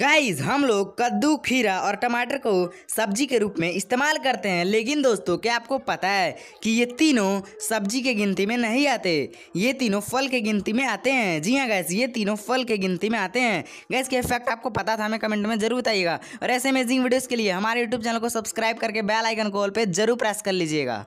guys हम लोग कद्दू खीरा और टमाटर को सब्जी के रूप में इस्तेमाल करते हैं लेकिन दोस्तों क्या आपको पता है कि ये तीनों सब्जी के गिनती में नहीं आते ये तीनों फल के गिनती में आते हैं जी हाँ गैस ये तीनों फल के गिनती में आते हैं गैस के इफेक्ट आपको पता था हमें कमेंट में जरूर बताइएगा और ऐसे अमेजिंग वीडियोज़ के लिए हमारे यूट्यूब चैनल को सब्सक्राइब करके बेल आइकन को ऑल पर जरूर प्रेस कर लीजिएगा